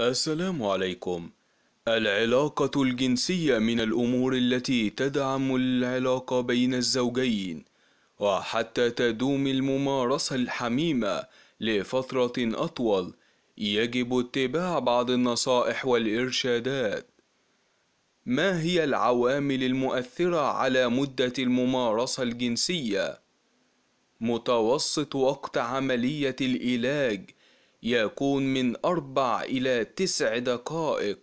السلام عليكم العلاقة الجنسية من الأمور التي تدعم العلاقة بين الزوجين وحتى تدوم الممارسة الحميمة لفترة أطول يجب اتباع بعض النصائح والإرشادات ما هي العوامل المؤثرة على مدة الممارسة الجنسية؟ متوسط وقت عملية الإلاج يكون من أربع إلى تسع دقائق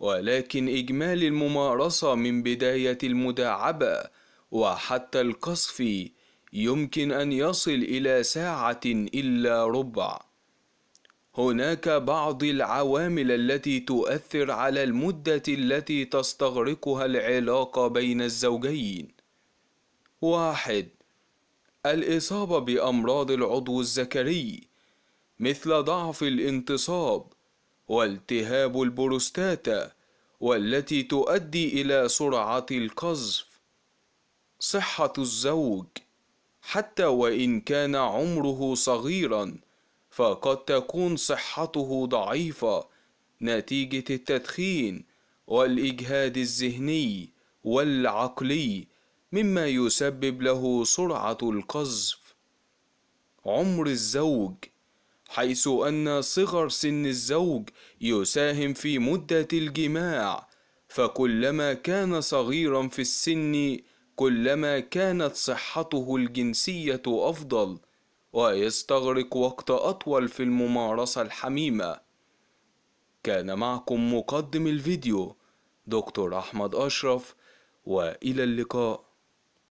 ولكن إجمالي الممارسة من بداية المداعبة وحتى القصف يمكن أن يصل إلى ساعة إلا ربع هناك بعض العوامل التي تؤثر على المدة التي تستغرقها العلاقة بين الزوجين واحد الإصابة بأمراض العضو الذكري مثل ضعف الانتصاب والتهاب البروستاتا والتي تؤدي إلى سرعة القذف صحة الزوج حتى وإن كان عمره صغيرا فقد تكون صحته ضعيفة نتيجة التدخين والإجهاد الذهني والعقلي مما يسبب له سرعة القذف عمر الزوج حيث أن صغر سن الزوج يساهم في مدة الجماع فكلما كان صغيرا في السن كلما كانت صحته الجنسية أفضل ويستغرق وقت أطول في الممارسة الحميمة كان معكم مقدم الفيديو دكتور أحمد أشرف وإلى اللقاء